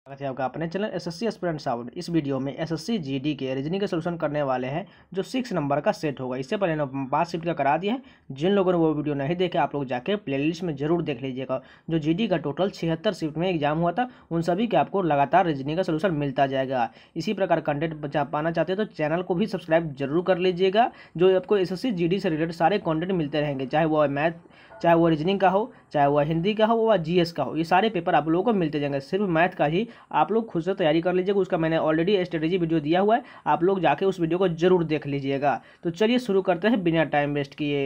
स्वागत है आपका अपने channel S C aspirant sound इस वीडियो में एसएससी जीडी के रीजनिंग का सोल्यूशन करने वाले हैं जो सिक्स नंबर का सेट होगा इससे पहले पाँच शिफ्ट का करा दिया है जिन लोगों ने वो वीडियो नहीं देखे आप लोग जाके प्लेलिस्ट में जरूर देख लीजिएगा जो जीडी का टोटल छिहत्तर शिफ्ट में एग्जाम हुआ था उन सभी के आपको लगातार रीजनिंग का सोल्यूशन मिलता जाएगा इसी प्रकार कंटेंट पाना चाहते हैं तो चैनल को भी सब्सक्राइब जरूर कर लीजिएगा जो आपको एस एस से रिलेटेड सारे कॉन्टेंट मिलते रहेंगे चाहे वो मैथ चाहे वो रीजनिंग का हो चाहे वह हिंदी का हो वह जीएस का हो ये सारे पेपर आप लोगों को मिलते जाएंगे सिर्फ मैथ का ही आप लोग खुद से तैयारी कर लीजिएगा उसका मैंने ऑलरेडी स्ट्रेटेजी वीडियो दिया हुआ है आप लोग जाके उस वीडियो को जरूर देख लीजिएगा तो चलिए शुरू करते हैं बिना टाइम वेस्ट किए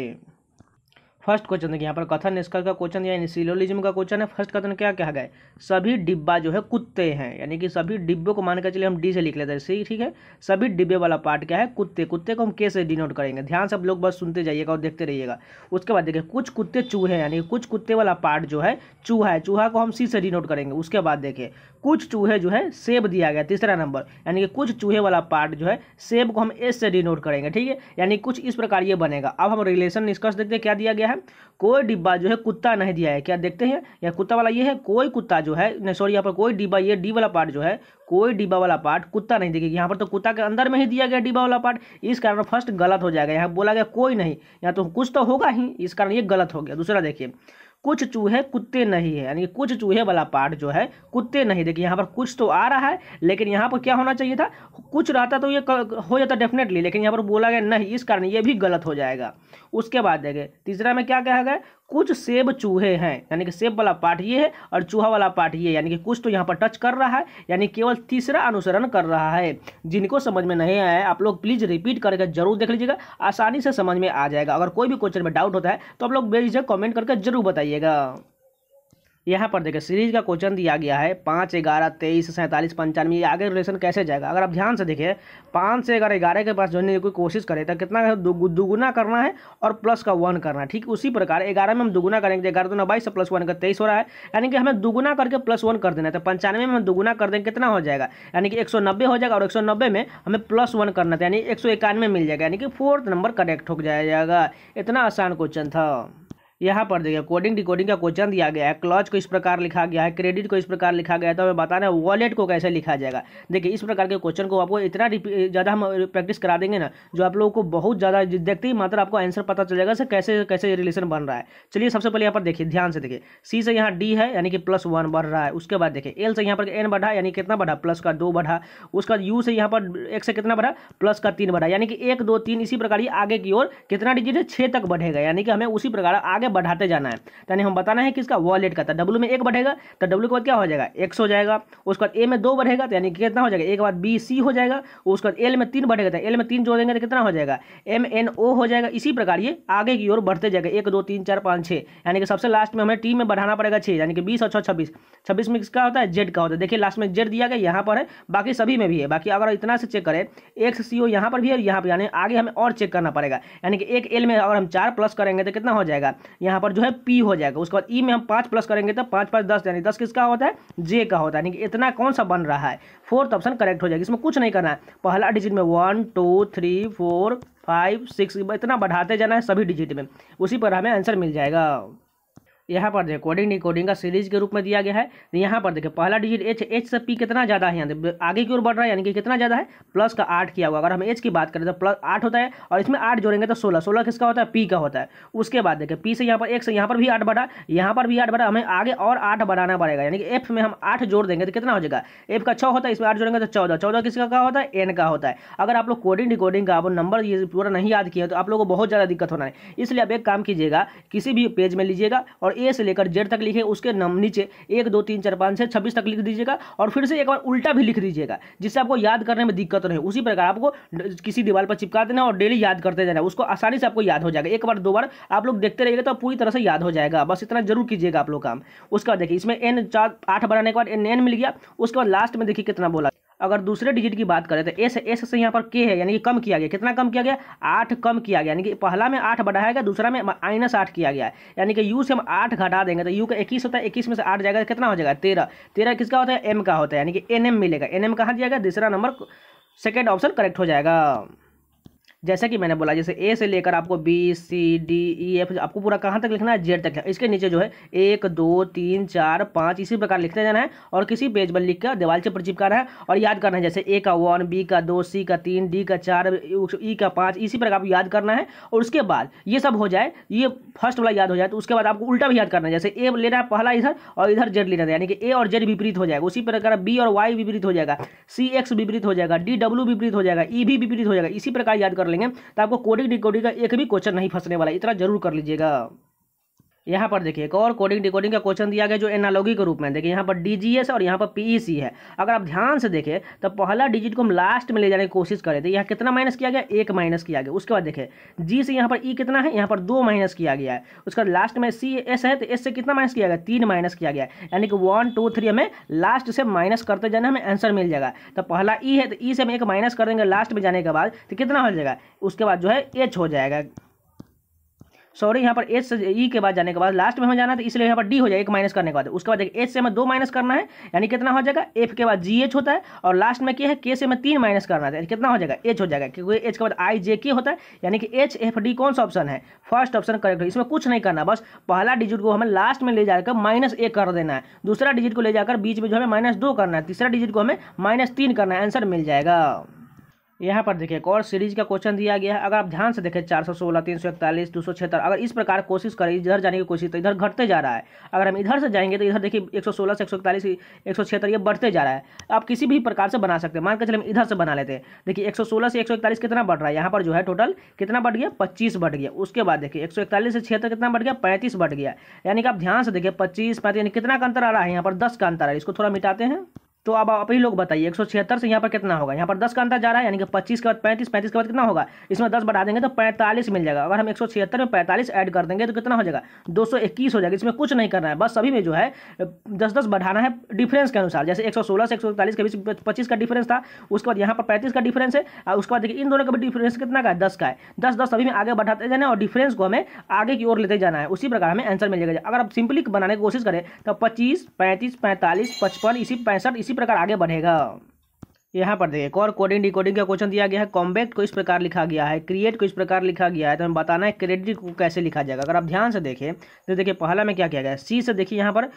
फर्स्ट क्वेश्चन देखिए यहाँ पर कथन निष्कर्ष का क्वेश्चन या सिलोलिज्म का क्वेश्चन है फर्स्ट कथन क्या कहा गया है सभी डिब्बा जो है कुत्ते हैं यानी कि सभी डिब्बों को मान के चलिए हम डी से लिख लेते हैं सही ठीक है सभी डिब्बे वाला पार्ट क्या है कुत्ते कुत्ते को हम के से डिनोट करेंगे ध्यान से आप लोग बस सुनते जाइएगा और देखते रहिएगा उसके बाद देखिए कुछ कुत्ते चूहे यानी कुछ कुत्ते वाला पार्ट जो है चूहा है चूहा को हम सी से डिनोट करेंगे उसके बाद देखिए कुछ चूहे जो है सेब दिया गया तीसरा नंबर यानी कि कुछ चूहे वाला पार्ट जो है सेब को हम एस से डिनोट करेंगे ठीक है यानी कुछ इस प्रकार ये बनेगा अब हम रिलेशन निष्कर्ष देखते हैं क्या दिया गया है कोई डिब्बा जो है कुत्ता नहीं दिया है क्या देखते हैं या कुत्ता वाला ये है कोई कुत्ता जो है सॉरी यहाँ पर कोई डिब्बा ये डी वाला पार्ट जो है कोई डिब्बा वाला पार्ट कुत्ता नहीं देखेगी यहाँ पर तो कुत्ता के अंदर में ही दिया गया डिब्बा वाला पार्ट इस कारण फर्स्ट गलत हो जाएगा यहाँ बोला गया कोई नहीं यहाँ तो कुछ तो होगा ही इस कारण ये गलत हो गया दूसरा देखिए कुछ चूहे कुत्ते नहीं है यानी कुछ चूहे वाला पार्ट जो है कुत्ते नहीं देखिए यहाँ पर कुछ तो आ रहा है लेकिन यहाँ पर क्या होना चाहिए था कुछ रहता तो ये हो जाता डेफिनेटली लेकिन यहाँ पर बोला गया नहीं इस कारण ये भी गलत हो जाएगा उसके बाद देखे तीसरा में क्या कहा गया कुछ सेब चूहे हैं यानी कि सेब वाला पार्ट ये है और चूहा वाला पार्ट ये यानी कि कुछ तो यहाँ पर टच कर रहा है यानी केवल तीसरा अनुसरण कर रहा है जिनको समझ में नहीं आया आप लोग प्लीज़ रिपीट करके जरूर देख लीजिएगा आसानी से समझ में आ जाएगा अगर कोई भी क्वेश्चन में डाउट होता है तो आप लोग बेझिझक कॉमेंट करके जरूर बताइएगा यहाँ पर देखिए सीरीज का क्वेश्चन दिया गया है पाँच ग्यारह तेईस सैंतालीस पंचानवे आगे रिलेशन कैसे जाएगा अगर आप ध्यान से देखिए पाँच से अगर ग्यारह के पास जोड़ने की कोई कोशिश करें तो कितना दुगुना करना है और प्लस का वन करना है ठीक उसी प्रकार ग्यारह में हम दुगुना करेंगे तो ग्यारह दो बाईस प्लस वन का तेईस हो रहा है यानी कि हमें दुगुना करके प्लस वन कर देना है तो पंचानवे में हम दुगुना कर देंगे कितना हो जाएगा यानी कि एक हो जाएगा और एक में हमें प्लस वन करना था तो यानी एक मिल जाएगा यानी कि फोर्थ नंबर करेक्ट हो जाएगा इतना आसान क्वेश्चन था यहाँ पर देखिए कोडिंग डिकोडिंग का क्वेश्चन दिया गया है क्लॉज को इस प्रकार लिखा गया है क्रेडिट को इस प्रकार लिखा गया है तो हमें बताना है वॉलेट को कैसे लिखा जाएगा देखिए इस प्रकार के क्वेश्चन को आपको इतना ज़्यादा हम प्रैक्टिस करा देंगे ना जो आप लोगों को बहुत ज़्यादा देखते ही मात्र आपको आंसर पता चलेगा से कैसे कैसे रिलेशन बन रहा है चलिए सबसे पहले यहाँ पर देखिए ध्यान से देखिए सी से यहाँ डी है यानी कि प्लस वन बढ़ रहा है उसके बाद देखिए एल से यहाँ पर एन बढ़ा यानी कितना बढ़ा प्लस का दो बढ़ा उसका यू से यहाँ पर एक से कितना बढ़ा प्लस का तीन बढ़ा यानी कि एक दो तीन इसी प्रकार ही आगे की ओर कितना डिजिट है छः तक बढ़ेगा यानी कि हमें उसी प्रकार आगे बढ़ाते जाना है यानी हम बताना है किसका वॉलेट का तो डब्ल्यू में एक बढ़ेगा तो डब्ल्यू के बाद क्या हो जाएगा एक्स हो जाएगा उसके बाद ए में दो बढ़ेगा तो यानी कितना हो जाएगा एक बार बी सी हो जाएगा उसके बाद एल में तीन बढ़ेगा तो एल में तीन जोड़ेंगे तो कितना हो जाएगा एम एन ओ हो जाएगा इसी प्रकार ये आगे की ओर बढ़ते जाएगा एक दो तीन चार पाँच छः यानी कि सबसे लास्ट में हमें टीम में बढ़ाना पड़ेगा छः यानी कि बीस और छः छब्बीस छब्बीस में किसका होता है जेड का होता है देखिए लास्ट में जेड दिया गया यहाँ पर है बाकी सभी में भी है बाकी अगर इतना से चेक करें एक्स सी ओ यहाँ पर भी है यहाँ पर यानी आगे हमें और चेक करना पड़ेगा यानी कि एक एल में अगर हम चार प्लस करेंगे तो कितना हो जाएगा यहाँ पर जो है पी हो जाएगा उसके बाद ई e में हम पाँच प्लस करेंगे तो पाँच पाँच दस यानी दस किसका होता है जे का होता है यानी कि इतना कौन सा बन रहा है फोर्थ ऑप्शन करेक्ट हो जाएगा इसमें कुछ नहीं करना है पहला डिजिट में one two three four five six इतना बढ़ाते जाना है सभी डिजिट में उसी पर हमें आंसर मिल जाएगा यहाँ पर देखिए कोडिंग डिकोडिंग का सीरीज के रूप में दिया गया है तो यहाँ पर देखिए पहला डिजिट एच एच से पी कितना ज़्यादा है यहाँ आगे की ओर बढ़ रहा है यानी कि कितना ज़्यादा है प्लस का आठ किया हुआ अगर हम एच की बात करें तो प्लस आठ होता है और इसमें आठ जोड़ेंगे तो सोलह सोलह किसका होता है पी का होता है उसके बाद देखिए पी से यहाँ पर एक से यहाँ पर भी आठ बढ़ा यहाँ पर भी आठ बढ़ा हमें आगे और आठ बढ़ाना पड़ेगा यानी कि एफ में हम आठ जोड़ देंगे तो कितना हो जाएगा एफ का छः होता है इसमें आठ जोड़ेंगे तो चौदह चौदह किसका का होता है एन का होता है अगर आप लोग कोडिंग डिकोडिंग का आप नंबर ये पूरा नहीं याद किया तो आप लोग को बहुत ज़्यादा दिक्कत होना है इसलिए आप एक काम कीजिएगा किसी भी पेज में लीजिएगा और ए से लेकर जेड तक लिखे उसके नम नीचे एक दो तीन चार पाँच से छब्बीस तक लिख दीजिएगा और फिर से एक बार उल्टा भी लिख दीजिएगा जिससे आपको याद करने में दिक्कत रहे उसी प्रकार आपको किसी दीवार पर चिपका देना और डेली याद करते जाना उसको आसानी से आपको याद हो जाएगा एक बार दो बार आप लोग देखते रहिएगा तो पूरी तरह से याद हो जाएगा बस इतना जरूर कीजिएगा आप लोग काम उसके बाद देखिए इसमें एन चार आठ बनाने के बाद एन एन मिल गया उसके बाद लास्ट में देखिए कितना बोला अगर दूसरे डिजिट की बात करें तो एस एस से यहाँ पर के है यानी कि कम किया गया कितना कम किया गया आठ कम किया गया यानी कि पहला में आठ बढ़ाया गया दूसरा में माइनस आठ किया गया यानी कि यू से हम आठ घटा देंगे तो यू का इक्कीस होता है इक्कीस में से आठ जाएगा तो कितना हो जाएगा तेरह तेरह किसका होता है एम का होता है यानी कि एन एम मिलेगा एन एम कहाँ दिया गया तीसरा नंबर सेकेंड ऑप्शन करेक्ट हो जाएगा जैसे कि मैंने बोला जैसे ए से लेकर आपको B C D E F आपको पूरा कहाँ तक लिखना है जेड तक है इसके नीचे जो है एक दो तीन चार पाँच इसी प्रकार लिखते जाना है और किसी पेज पर लिख कर देवाल चित्र चिपकाना है और याद करना है जैसे ए का वन बी का दो सी का तीन डी का चार ई e का पाँच इसी प्रकार आपको याद करना है और उसके बाद ये सब हो जाए ये फर्स्ट वाला याद हो जाए तो उसके बाद आपको उल्टा भी याद करना है जैसे ए लेना है पहला इधर और इधर जेड लेना है यानी कि ए और जेड विपरीत हो जाएगा उसी प्रकार बी और वाई विपरीत हो जाएगा सी एक्स विपरीत हो जाएगा डी डब्ल्यू विपरीत हो जाएगा ई e भी विपरीत हो जाएगा इसी प्रकार याद कर लेंगे तो आपको कोडिंग डिकोडिंग का एक भी क्वेश्चन नहीं फंसने वाला इतना जरूर कर लीजिएगा यहाँ पर देखिए एक और कोडिंग डिकोडिंग का क्वेश्चन दिया गया जो एनालॉगी के रूप में देखिए यहाँ पर डीजीएस और यहाँ पर पीईसी e है अगर आप ध्यान से देखें तो पहला डिजिट को हम लास्ट में ले जाने की कोशिश करें तो यहाँ कितना माइनस किया गया एक माइनस किया गया उसके बाद देखें जी से यहाँ पर ई e कितना है यहाँ पर दो माइनस किया गया है उसके बाद लास्ट में सी एस है तो एस से कितना माइनस किया गया तीन माइनस किया गया यानी कि वन टू थ्री हमें लास्ट से माइनस करते जाने हमें आंसर मिल जाएगा तो पहला ई e है तो ई से हम एक माइनस कर देंगे लास्ट में जाने के बाद तो कितना हो जाएगा उसके बाद जो है एच हो जाएगा सॉरी यहाँ पर एच से ई के बाद जाने के बाद लास्ट में हमें जाना था तो इसलिए यहाँ पर डी हो जाएगा एक माइनस करने के बाद उसके बाद एच से हमें दो माइनस करना है यानी कितना हो जाएगा एफ के बाद जी एच होता है और लास्ट में क्या है के से हमें तीन माइनस करना था कितना हो जाएगा एच हो जाएगा क्योंकि एच के बाद आई जे के होता है यानी कि एच एफ डी कौन सा ऑप्शन है फर्स्ट ऑप्शन करेक्ट इसमें कुछ नहीं करना बस पहला डिजिट को हमें लास्ट में ले जाकर माइनस ए कर देना है दूसरा डिजिट को ले जाकर बीच में जो हमें माइनस दो करना है तीसरा डिजिट को हमें माइनस तीन करना है आंसर मिल जाएगा यहाँ पर देखिए एक और सीरीज का क्वेश्चन दिया गया है अगर आप ध्यान से देखें चार सौ सोलह तीन सौ इकतालीस दो सौ छिहत्तर अगर इस प्रकार कोशिश करें इधर जाने की कोशिश तो इधर घटते जा रहा है अगर हम इधर से जाएंगे तो इधर देखिए एक सौ सोलह से एक सौ इकतालीस एक सौ छिहत्तर ये बढ़ते जा रहा है आप किसी भी प्रकार से बना सकते हैं मान के चले हम इधर से बना लेते हैं देखिए एक सौ सोलह से एक सौ इकतालीस कितना बढ़ रहा है यहाँ पर जो है टोटल कितना बढ़ गया पच्चीस बढ़ गया उसके बाद देखिए एक सौ इकतालीस से छहत्तर कितना बढ़ गया पैंतीस बढ़ गया यानी कि आप ध्यान से देखिए पच्चीस पैंतीस यानी कितना का अंतर आ रहा है यहाँ पर दस का अंतर आ रहा है इसको थोड़ा मिटाते हैं तो अब आप ही लोग बताइए एक सौ छिहत्तर से यहाँ पर कितना होगा यहाँ पर दस का अंतर जा रहा है यानी कि पच्चीस के बाद पैंतीस पैंतीस के बाद कितना होगा इसमें दस बढ़ा देंगे तो पैंतालीस मिल जाएगा अगर हम एक सौ छिहत्तर में पैंतालीस ऐड कर देंगे तो कितना हो जाएगा दो सौ इक्कीस हो जाएगा इसमें कुछ नहीं करना है बस सभी में जो है दस दस बढ़ाना है डिफरेंस के अनुसार जैसे एक सौ सोलह से एक सौ के बीच पच्चीस का डिफरेंस था उसके बाद यहाँ पर पैंतीस का डिफरेंस है और उसके बाद देखिए इन दोनों का भी डिफरेंस कितना का है दस का है दस दस सभी में आगे बढ़ाते जाना है और डिफरेंस को हमें आगे की ओर लेते जाना है उसी प्रकार हमें आंसर मिल जाएगा अगर आप सिंपली बनाने की कोशिश करें तो पच्चीस पैंतीस पैंतालीस पचपन इसी पैंसठ इसी इसी प्रकार आगे बढ़ेगा यहाँ पर देखिए और कोडिंग डिकोडिंग का क्वेश्चन दिया गया है कॉम्बैक्ट को इस प्रकार लिखा गया है क्रिएट को इस प्रकार लिखा गया है तो हमें बताना है क्रेडिट को कैसे लिखा जाएगा अगर आप ध्यान से देखें तो देखिए पहला में क्या किया गया है सी से देखिए यहाँ पर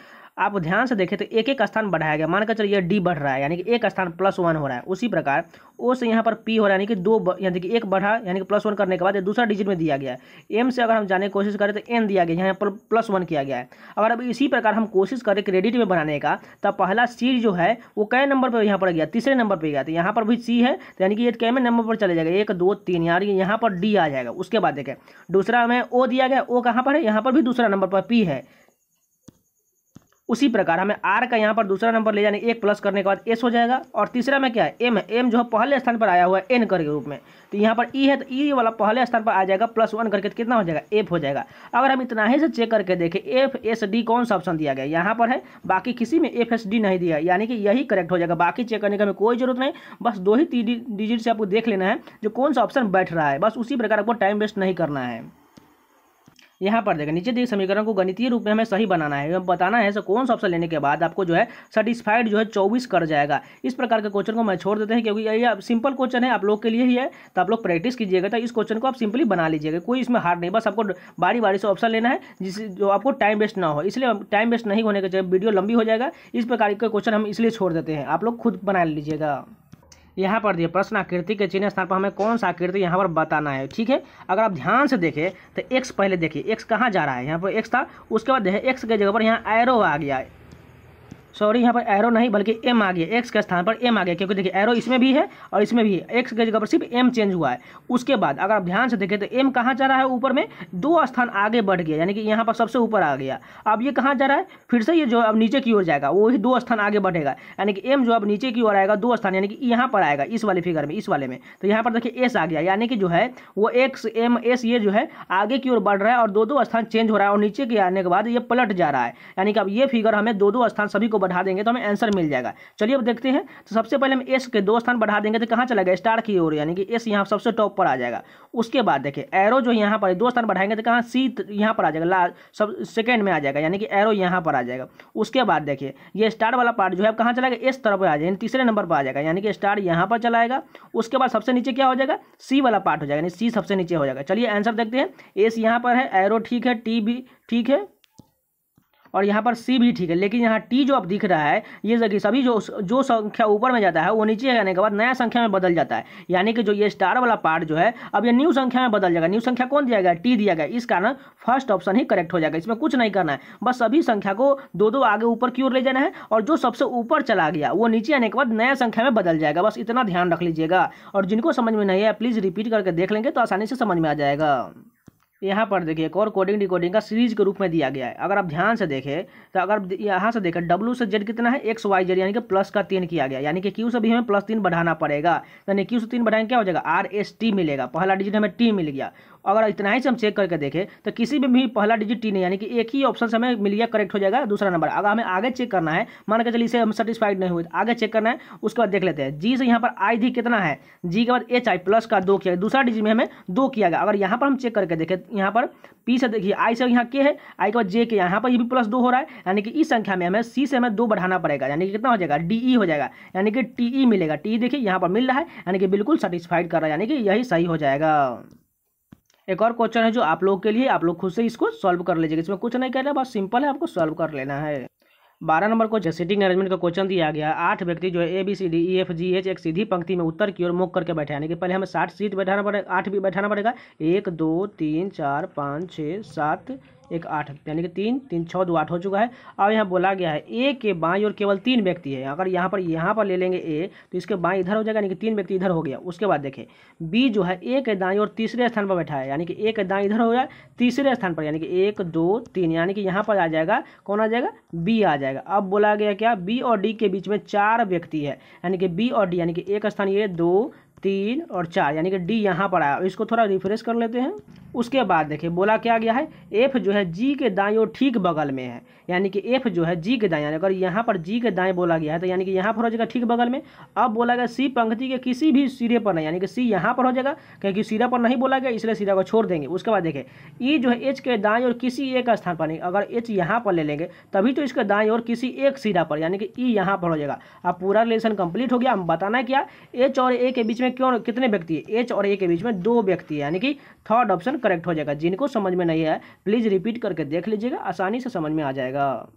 आप ध्यान से देखें तो एक एक स्थान बढ़ाया गया मानकर चलिए डी बढ़ रहा है यानी कि एक स्थान प्लस वन हो रहा है उसी प्रकार ओ से यहाँ पर पी हो रहा है यानी कि दो यानी कि एक बढ़ा यानी कि प्लस वन करने के बाद दूसरा डिजिट में दिया गया है एम से अगर हम जाने की कोशिश करें तो एन दिया गया यहाँ पर प्लस वन किया गया है अगर अब इसी प्रकार हम कोशिश करें क्रेडिट में बनाने का तो पहला सी जो है वो कै नंबर पर यहाँ पर गया तीसरे नंबर पर गया तो यहाँ पर भी सी है तो यानी कि ये कैमे नंबर पर चले जाएगा एक दो तीन यानी यहाँ पर डी आ जाएगा उसके बाद देखें दूसरा हमें ओ दिया गया ओ कहाँ पर है यहाँ पर भी दूसरा नंबर पर पी है उसी प्रकार हमें आर का यहाँ पर दूसरा नंबर ले जाने एक प्लस करने के बाद एस हो जाएगा और तीसरा में क्या है एम है एम जो है पहले स्थान पर आया हुआ है एन कर के रूप में तो यहाँ पर ई e है तो ई e वाला पहले स्थान पर आ जाएगा प्लस वन करके तो कितना हो जाएगा एफ हो जाएगा अगर हम इतना ही से चेक करके देखें एफ एस डी कौन सा ऑप्शन दिया गया यहाँ पर है बाकी किसी में एफ एस डी नहीं दिया यानी कि यही करेक्ट हो जाएगा बाकी चेक करने का हमें कोई जरूरत नहीं बस दो ही डिजिट से आपको देख लेना है जो कौन सा ऑप्शन बैठ रहा है बस उसी प्रकार आपको टाइम वेस्ट नहीं करना है यहाँ पर देखें नीचे दिए समीकरण को गणितीय रूप में हमें सही बनाना है बताना है कौन सा ऑप्शन लेने के बाद आपको जो है सेटिस्फाइड जो है चौबीस कर जाएगा इस प्रकार के क्वेश्चन को मैं छोड़ देते हैं क्योंकि ये सिंपल क्वेश्चन है आप लोग के लिए ही है तो आप लोग प्रैक्टिस कीजिएगा तो इस क्वेश्चन को आप सिंपली बना लीजिएगा कोई इसमें हार्ड नहीं बस आपको बारी बारी से ऑप्शन लेना है जिस जो आपको टाइम वेस्ट ना हो इसलिए टाइम वेस्ट नहीं होने के चाहिए वीडियो लंबी हो जाएगा इस प्रकार के क्वेश्चन हम इसलिए छोड़ देते हैं आप लोग खुद बना लीजिएगा यहाँ पर दिए प्रश्न आकृति के चिन्ह स्थान पर हमें कौन सा आकृति यहाँ पर बताना है ठीक है अगर आप ध्यान से देखें तो एक्स पहले देखिए एक्स कहाँ जा रहा है यहाँ पर एक्स था उसके बाद देखिए एक्स के जगह पर यहाँ एरो आ गया है सॉरी यहाँ पर एरो नहीं बल्कि एम आ गया एक्स के स्थान पर एम आ गया क्योंकि देखिए एरो इसमें भी है और इसमें भी है एक्स के जगह पर सिर्फ एम चेंज हुआ है उसके बाद अगर आप ध्यान से देखें तो एम कहाँ जा रहा है ऊपर में दो स्थान आगे बढ़ गया यानी कि यहाँ पर सबसे ऊपर आ गया अब ये कहाँ जा रहा है फिर से ये जो अब नीचे की ओर जाएगा वही दो स्थान आगे बढ़ेगा यानी कि एम जो अब नीचे की ओर आएगा दो स्थान यानी कि यहाँ पर आएगा इस वाले फिगर में इस वाले में तो यहाँ पर देखिए एस आ गया यानी कि जो है वो एक्स एम एस ये जो है आगे की ओर बढ़ रहा है और दो दो स्थान चेंज हो रहा है और नीचे के आने के बाद ये पलट जा रहा है यानी कि अब ये फिगर हमें दो दो स्थान सभी को बढ़ा देंगे तो हमें आंसर मिल जाएगा चलिए अब देखते हैं तो सबसे पहले हम एस के दो स्थान बढ़ा देंगे तो कहाँ चला गया स्टार की ओर यानी कि एस यहाँ सबसे टॉप पर आ जाएगा उसके बाद देखिए एरो जो यहाँ पर दो स्थान बढ़ाएंगे तो कहाँ सी यहाँ पर आ जाएगा ला सब सेकेंड में आ जाएगा यानी कि एरो यहाँ पर आ जाएगा उसके बाद देखिए ये स्टार वाला पार्ट जो है कहाँ चला गया इस तरफ आ जाएगा तीसरे नंबर पर आ जाएगा यानी कि स्टार यहाँ पर चलाएगा उसके बाद सबसे नीचे क्या हो जाएगा सी वाला पार्ट हो जाएगा यानी सी सबसे नीचे हो जाएगा चलिए आंसर देखते हैं एस यहाँ पर है एरो ठीक है टी भी ठीक है और यहाँ पर सी भी ठीक है लेकिन यहाँ टी जो अब दिख रहा है ये देखिए सभी जो जो संख्या ऊपर में जाता है वो नीचे आने के बाद नया संख्या में बदल जाता है यानी कि जो ये स्टार वाला पार्ट जो है अब ये न्यू संख्या में बदल जाएगा न्यू संख्या कौन दिया गया टी दिया गया इस कारण फर्स्ट ऑप्शन ही करेक्ट हो जाएगा इसमें कुछ नहीं करना है बस सभी संख्या को दो दो आगे ऊपर की ओर ले जाना है और जो सबसे ऊपर चला गया वो नीचे आने के बाद नया संख्या में बदल जाएगा बस इतना ध्यान रख लीजिएगा और जिनको समझ में नहीं है प्लीज़ रिपीट करके देख लेंगे तो आसानी से समझ में आ जाएगा यहाँ पर देखिए एक और कोडिंग डिकोडिंग का सीरीज के रूप में दिया गया है अगर आप ध्यान से देखें तो अगर यहाँ से देखें डब्ल्यू से जेड कितना है एक्स वाई जेड यानी कि प्लस का तीन किया गया यानी कि क्यू से भी हमें प्लस तीन बढ़ाना पड़ेगा यानी क्यू से तीन बढ़ाएंगे क्या हो जाएगा आर एस टी मिलेगा पहला डिजिट हमें टी मिल गया अगर इतना ही से हम चेक करके देखें तो किसी भी पहला डिजिट टी नहीं यानी कि एक ही ऑप्शन से हमें मिल गया करेक्ट हो जाएगा दूसरा नंबर अगर हमें आगे चेक करना है मान के चलिए इसे हम सेटिस्फाइड नहीं हुए तो आगे चेक करना है उसके बाद देख लेते हैं जी से यहाँ पर आई डी कितना है जी के बाद एच आई प्लस का दो किया गया दूसरा डिजिट में हमें दो किया गया अगर यहाँ पर हम चेक करके देखें तो यहाँ पर पी से देखिए आई से यहाँ के है आई के बाद जे के यहाँ पर ये भी प्लस दो हो रहा है यानी कि इस संख्या में हमें सी से हमें दो बढ़ाना पड़ेगा यानी कि कितना हो जाएगा डी ई e हो जाएगा यानी कि टी ई e मिलेगा टी e देखिए यहाँ पर मिल रहा है यानी कि बिल्कुल सेटिस्फाइड कर रहा है यानी कि यही सही हो जाएगा एक और क्वेश्चन है जो आप लोग के लिए आप लोग खुद से इसको सॉल्व कर लीजिएगा इसमें कुछ नहीं कहना बस सिंपल है आपको सॉल्व कर लेना है बारह नंबर को सीटिंग अरेंजमेंट का क्वेश्चन दिया गया आठ व्यक्ति जो है A B C D E F G H एक सीधी पंक्ति में उत्तर की ओर मुख करके बैठे यानी कि पहले हमें साठ सीट बैठाना पड़ेगा आठ भी बैठाना पड़ेगा एक दो तीन चार पाँच छः सात एक आठ यानी कि तीन तीन छः दो आठ हो चुका है अब यहाँ बोला गया है ए के बाई और केवल तीन व्यक्ति है अगर यहाँ पर यहाँ पर ले लेंगे ए तो इसके बाई इधर हो जाएगा यानी कि तीन व्यक्ति इधर हो गया उसके बाद देखें बी जो है ए के दाई और तीसरे स्थान पर बैठा है यानी कि ए के दाई इधर हो जाए तीसरे स्थान पर यानी कि एक दो तीन यानी कि यहाँ पर आ जाएगा कौन आ जाएगा बी आ जाएगा अब बोला गया क्या बी और डी के बीच में चार व्यक्ति है यानी कि बी और डी यानी कि एक स्थान ये दो तीन और चार यानी कि डी यहाँ पर आया इसको थोड़ा रिफ्रेश कर लेते हैं उसके बाद देखिए बोला क्या गया है एफ जो है जी के दाई और ठीक बगल में है यानी कि एफ जो है जी के दाएँ अगर यहाँ पर जी के दाएँ बोला गया है तो यानी कि यहाँ पर हो जाएगा ठीक बगल में अब बोला गया सी पंक्ति के किसी भी सिरे पर नहीं यानी कि सी यहाँ पर हो जाएगा क्योंकि सिरा पर नहीं बोला गया इसलिए सिरा को छोड़ देंगे उसके बाद देखें ई e जो है एच के दाएँ और किसी एक स्थान पर नहीं अगर एच यहाँ पर ले लेंगे तभी तो इसके दाएँ और किसी एक सिरा पर यानी कि ई e यहाँ पर हो जाएगा अब पूरा रिलेशन कंप्लीट हो गया हम बताना क्या एच और ए के बीच में क्यों कितने व्यक्ति है एच और ए के बीच में दो व्यक्ति है यानी कि थर्ड ऑप्शन करेक्ट हो जाएगा जिनको समझ में नहीं आया प्लीज़ रिपीट करके देख लीजिएगा आसानी से समझ में आ जाएगा जाएगा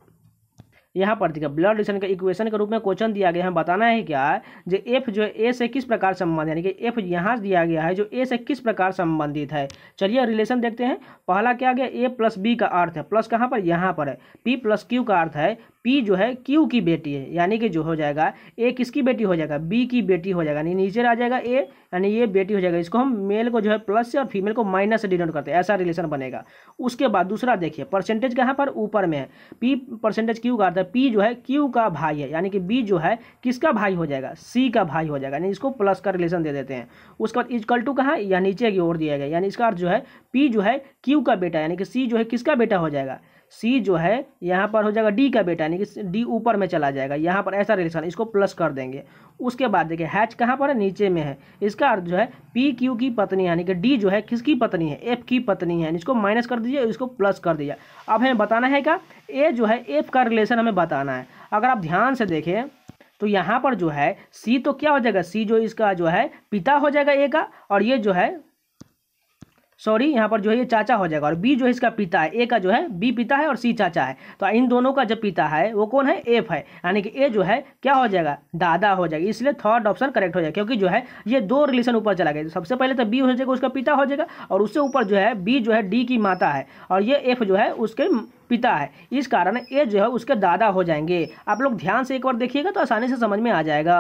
यहाँ पर देखिए ब्लड रिलेशन के इक्वेशन के रूप में क्वेश्चन दिया गया है बताना है क्या है जो एफ जो है ए से किस प्रकार संबंध यानी कि एफ यहाँ दिया गया है जो ए से किस प्रकार संबंधित है चलिए रिलेशन देखते हैं पहला क्या गया ए प्लस बी का अर्थ है प्लस कहाँ पर यहाँ पर है पी प्लस क्यू का अर्थ है पी जो है क्यू की बेटी है यानी कि जो हो जाएगा ए किसकी बेटी हो जाएगा बी की बेटी हो जाएगा यानी नीचे आ जाएगा ए यानी ये बेटी हो जाएगा इसको हम मेल को जो है प्लस से और फीमेल को माइनस से डिनोट करते हैं ऐसा रिलेशन बनेगा उसके बाद दूसरा देखिए परसेंटेज कहाँ पर ऊपर में है पी परसेंटेज क्यू का आता है पी जो है क्यू का भाई है यानी कि बी जो है किसका भाई हो जाएगा सी का भाई हो जाएगा यानी इसको प्लस का रिलेशन दे देते हैं उसके बाद इजकल टू कहाँ या नीचे की ओर दिया गया यानी इसका अर्थ जो है पी जो है क्यू का बेटा यानी कि सी जो है किसका बेटा हो जाएगा सी जो है यहाँ पर हो जाएगा डी का बेटा यानी कि डी ऊपर में चला जाएगा यहाँ पर ऐसा रिलेशन इसको प्लस कर देंगे उसके बाद देखिए हैच कहाँ पर है नीचे में है इसका अर्थ जो है पी क्यू की पत्नी यानी कि डी जो है किसकी पत्नी है एफ की पत्नी है इसको माइनस कर दीजिए इसको प्लस कर दीजिए अब हमें बताना है क्या ए जो है एफ का रिलेशन हमें बताना है अगर आप ध्यान से देखें तो यहाँ पर जो है सी तो क्या हो जाएगा सी जो इसका जो है पिता हो जाएगा ए का और ये जो है सॉरी यहाँ पर जो है ये चाचा हो जाएगा और बी जो है इसका पिता है ए का जो है बी पिता है और सी चाचा है तो इन दोनों का जो पिता है वो कौन है एफ है यानी कि ए जो है क्या हो जाएगा दादा हो जाएगा इसलिए थर्ड ऑप्शन करेक्ट हो जाएगा क्योंकि जो है ये दो रिलेशन ऊपर चला गया सबसे पहले तो बी हो जाएगा उसका पिता हो जाएगा और उससे ऊपर जो है बी जो है डी की माता है और ये एफ जो है उसके पिता है इस कारण ए जो है उसके दादा हो जाएंगे आप लोग ध्यान से एक बार देखिएगा तो आसानी से समझ में आ जाएगा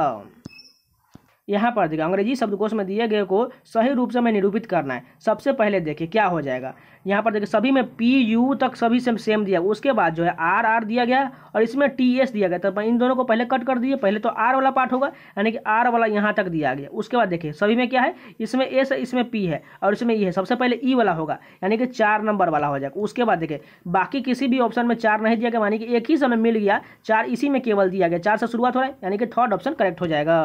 यहाँ पर देखिए अंग्रेजी शब्दकोश में दिए गए को सही रूप से हमें निरूपित करना है सबसे पहले देखिए क्या हो जाएगा यहाँ पर देखिए सभी में पी यू तक सभी से सेम दिया उसके बाद जो है आर आर दिया गया और इसमें टी एस दिया गया तो इन दोनों को पहले कट कर दिए पहले तो आर वाला पार्ट होगा यानी कि आर वाला यहाँ तक दिया गया उसके बाद देखिए सभी में क्या है इसमें एस है इसमें पी है और इसमें ई है सबसे पहले ई वाला होगा यानी कि चार नंबर वाला हो जाएगा उसके बाद देखिए बाकी किसी भी ऑप्शन में चार नहीं दिया गया यानी कि एक ही समय मिल गया चार इसी में केवल दिया गया चार से शुरुआत हो रहा है यानी कि थर्ड ऑप्शन करेक्ट हो जाएगा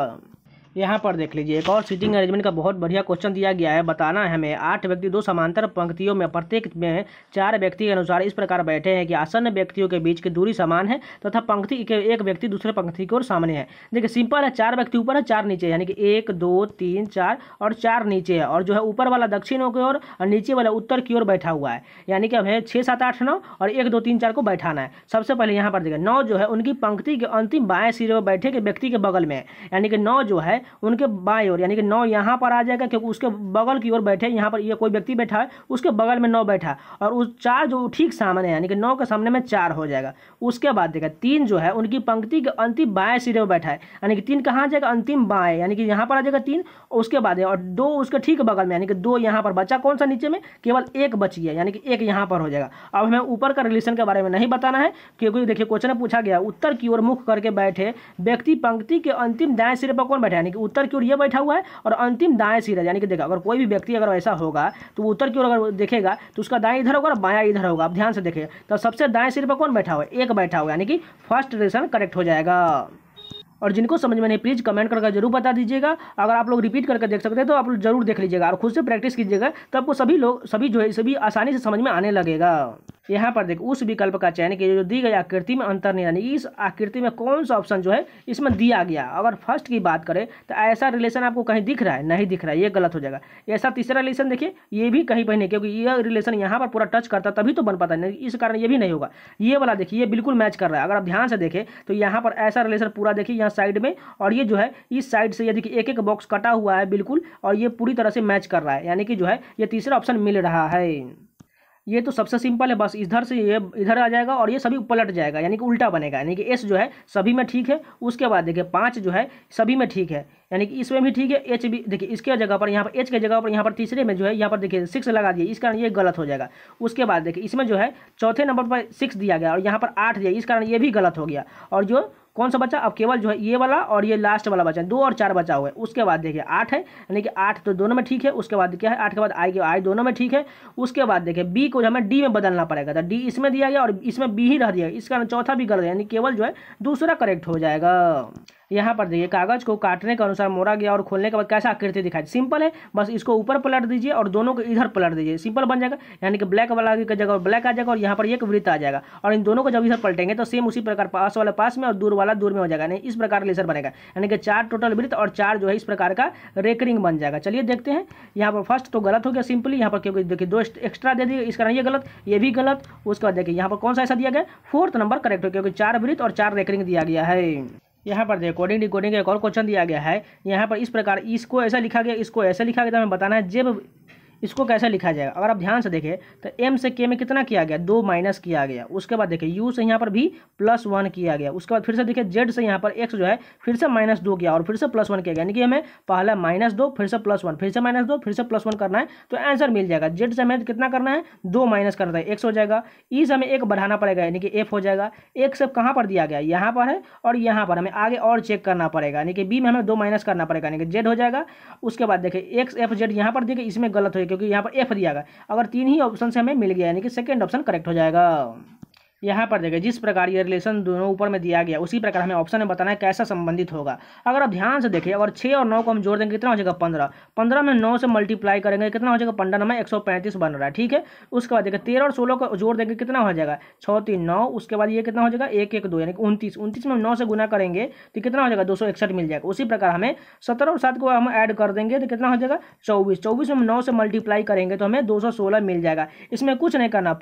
यहाँ पर देख लीजिए एक और सीटिंग अरेंजमेंट का बहुत बढ़िया क्वेश्चन दिया गया है बताना है हमें आठ व्यक्ति दो समांतर पंक्तियों में प्रत्येक में चार व्यक्ति के अनुसार इस प्रकार बैठे हैं कि आसन्न व्यक्तियों के बीच की दूरी समान है तथा तो पंक्ति के एक व्यक्ति दूसरे पंक्ति की ओर सामने है देखिए सिंपल है चार व्यक्ति ऊपर है चार नीचे यानी कि एक दो तीन चार और चार नीचे है और जो है ऊपर वाला दक्षिणों की ओर और नीचे वाला उत्तर की ओर बैठा हुआ है यानी कि हमें छः सात आठ नौ और एक दो तीन चार को बैठाना है सबसे पहले यहाँ पर देखिए नौ जो है उनकी पंक्ति के अंतिम बाएँ सिरे पर बैठे के व्यक्ति के बगल में यानी कि नौ जो है उनके बाएं ओर यानी कि नौ यहाँ पर आ जाएगा क्योंकि उसके बगल की ओर बैठे यहाँ पर ये कोई व्यक्ति बैठा है उसके बगल में नौ बैठा और उस चार जो ठीक सामने यानी कि नौ के सामने में चार हो जाएगा उसके बाद देखा तीन जो है उनकी पंक्ति के अंतिम बाएँ सिरे में बैठा है यानी कि तीन कहाँ जाएगा अंतिम बाएँ यानी कि यहाँ पर आ जाएगा तीन उसके बाद और दो उसके ठीक बगल में यानी कि दो यहाँ पर बचा कौन सा नीचे में केवल एक बची है यानी कि एक यहाँ पर हो जाएगा अब हमें ऊपर का रिलेशन के बारे में नहीं बताना है क्योंकि देखिए क्वेश्चन पूछा गया उत्तर की ओर मुख करके बैठे व्यक्ति पंक्ति के अंतिम दाएं सिरे पर कौन बैठा यानी कि उत्तर की ओर ये बैठा हुआ है और अंतिम दाएं सिर है यानी कि देखा अगर कोई भी व्यक्ति अगर ऐसा होगा तो उत्तर की ओर अगर देखेगा तो उसका दाएं इधर होगा और बाया इधर होगा आप ध्यान से देखें तो सबसे दाएं सिर पर कौन बैठा हुआ है एक बैठा हुआ यानी कि फर्स्ट रेशन करेक्ट हो जाएगा और जिनको समझ में नहीं प्लीज़ कमेंट करके जरूर बता दीजिएगा अगर आप लोग रिपीट करके देख सकते हैं तो आप लोग जरूर देख लीजिएगा और खुद से प्रैक्टिस कीजिएगा तब को सभी लोग सभी जो है सभी आसानी से समझ में आने लगेगा यहाँ पर देखो उस विकल्प का चयन कीजिए जो दी गई आकृति में अंतर यानी इस आकृति में कौन सा ऑप्शन जो है इसमें दिया गया अगर फर्स्ट की बात करें तो ऐसा रिलेशन आपको कहीं दिख रहा है नहीं दिख रहा है ये गलत हो जाएगा ऐसा तीसरा रिलेशन देखिए ये भी कहीं पर नहीं क्योंकि ये रिलेशन यहाँ पर पूरा टच करता तभी तो बन पाता नहीं इस कारण ये भी नहीं होगा ये वाला देखिए ये बिल्कुल मैच कर रहा है अगर आप ध्यान से देखें तो यहाँ पर ऐसा रिलेशन पूरा देखिए यहाँ साइड में और ये जो है इस साइड से ये देखिए एक एक बॉक्स कटा हुआ है बिल्कुल और ये पूरी तरह से मैच कर रहा है यानी कि जो है ये तीसरा ऑप्शन मिल रहा है ये तो सबसे सिंपल है बस इधर से ये इधर आ जाएगा और ये सभी पलट जाएगा यानी कि उल्टा बनेगा यानी कि एस जो है सभी में ठीक है उसके बाद देखिए पाँच जो है सभी में ठीक है यानी कि इसमें भी ठीक है एच भी देखिए इसके जगह पर यहाँ पर एच के जगह पर यहाँ पर तीसरे में जो है यहाँ पर देखिए सिक्स लगा दिए इस कारण ये गलत हो जाएगा उसके बाद देखिए इसमें जो है चौथे नंबर पर सिक्स दिया गया और यहाँ पर आठ दिया इस कारण ये भी गलत हो गया और जो कौन सा बचा अब केवल जो है ये वाला और ये लास्ट वाला बचा दो और चार बचा हुआ है उसके बाद देखिए आठ है यानी कि आठ तो दोनों में ठीक है उसके बाद क्या है आठ के बाद आई के आई दोनों में ठीक है उसके बाद देखिए बी को हमें डी में बदलना पड़ेगा तो डी इसमें दिया गया और इसमें बी ही रह दिया इसका चौथा भी गलत है यानी केवल जो है दूसरा करेक्ट हो जाएगा यहाँ पर देखिए कागज को काटने के अनुसार मोड़ा गया और खोलने के बाद कैसा आकृति दिखाई सिंपल है बस इसको ऊपर पलट दीजिए और दोनों को इधर पलट दीजिए सिंपल बन जाएगा यानी कि ब्लैक वाला की जगह और ब्लैक आ जाएगा और यहाँ पर एक वृत्त आ जाएगा और इन दोनों को जब इधर पलटेंगे तो सेम उसी प्रकार पास वाले पास में और दूर वाला दूर में हो जाएगा यानी इस प्रकार लेसर बनेगा यानी कि चार टोटल वृत्त और चार जो है इस प्रकार का रेकरिंग बन जाएगा चलिए देखते हैं यहाँ पर फर्स्ट तो गलत हो गया सिंपली यहाँ पर क्योंकि देखिए दो एक्स्ट्रा दे दिए इस कारण ये गलत ये भी गलत उसके बाद देखिए यहाँ पर कौन सा ऐसा दिया गया फोर्थ नंबर करेक्ट हो क्योंकि चार वृत्त और चार रेकरिंग दिया गया है यहाँ पर देखो कोडिंग डिकोडिंग का एक और क्वेश्चन दिया गया है यहाँ पर इस प्रकार इसको ऐसा लिखा गया इसको ऐसा लिखा गया तो हमें बताना है जब इसको कैसे लिखा जाएगा अगर आप ध्यान से देखें तो एम से के में कितना किया गया दो माइनस किया गया उसके बाद देखिए यू से यहाँ पर भी प्लस वन किया गया उसके बाद फिर से देखिए जेड से यहाँ पर एक्स जो है फिर से माइनस दो किया और फिर से प्लस वन किया गया यानी कि हमें पहला माइनस दो फिर से प्लस वन फिर से माइनस दो फिर से प्लस वन करना है तो आंसर मिल जाएगा जेड से हमें कितना करना है दो माइनस करना है एक्स हो जाएगा ई e से हमें एक बढ़ाना पड़ेगा यानी कि एफ हो जाएगा एक से कहाँ पर दिया गया यहाँ पर है और यहाँ पर हमें आगे और चेक करना पड़ेगा यानी कि बी में हमें दो माइनस करना पड़ेगा यानी कि जेड हो जाएगा उसके बाद देखिए एक्स एफ जेड यहाँ पर देखिए इसमें गलत हो क्योंकि यहाँ पर एफ दिया गया अगर तीन ही ऑप्शन से हमें मिल गया यानी कि सेकेंड ऑप्शन करेक्ट हो जाएगा यहाँ पर देखें जिस प्रकार ये रिलेशन दोनों ऊपर में दिया गया उसी प्रकार हमें ऑप्शन में बताना है कैसा संबंधित होगा अगर आप ध्यान से देखिए अगर छः और नौ को हम जोड़ देंगे कितना हो जाएगा पंद्रह पंद्रह में नौ से मल्टीप्लाई करेंगे कितना हो जाएगा पंद्रह में एक सौ पैंतीस बन रहा है ठीक है उसके बाद देखें तेरह और सोलह को जोड़ देंगे कितना हो जाएगा छः तीन नौ उसके बाद ये कितना हो जाएगा एक एक दो यानी कि उनतीस उनतीस में हम नौ से गुना करेंगे तो कितना हो जाएगा दो सौ इकसठ मिल जाएगा उसी प्रकार हमें सत्रह और सात को हम ऐड कर देंगे तो कितना हो जाएगा चौबीस चौबीस में नौ से मल्टीप्लाई करेंगे तो हमें दो सौ सोलह मिल जाएगा इसमें कुछ नहीं करना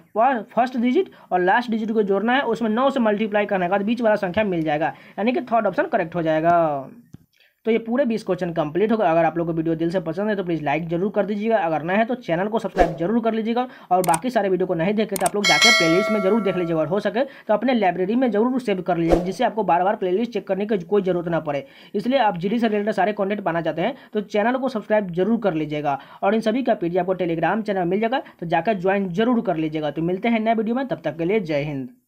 फर्स्ट डिजिट और लास्ट डिजिट जीरो को जोड़ना है उसमें नौ से मल्टीप्लाई करने के बाद बीच वाला संख्या मिल जाएगा यानी कि थर्ड ऑप्शन करेक्ट हो जाएगा तो ये पूरे बीस क्वेश्चन कंप्लीट होगा अगर आप लोग को वीडियो दिल से पसंद है तो प्लीज़ लाइक जरूर कर दीजिएगा अगर ना है तो चैनल को सब्सक्राइब जरूर कर लीजिएगा और बाकी सारे वीडियो को नहीं देखे तो आप लोग जाकर प्ले में जरूर देख लीजिएगा और हो सके तो अपने लाइब्रेरी में जरूर सेव कर लीजिएगा जिससे आपको बार बार प्ले चेक करने की कोई जरूरत ना पड़े इसलिए आप जी से रिलेटेड सारे कॉन्टेंट पाना चाहते हैं तो चैनल को सब्सक्राइब जरूर कर लीजिएगा और इन सभी का पीडी आपको टेलीग्राम चैनल मिल जाएगा तो जाकर ज्वाइन जरूर कर लीजिएगा तो मिलते हैं नए वीडियो में तब तक के लिए जय हिंद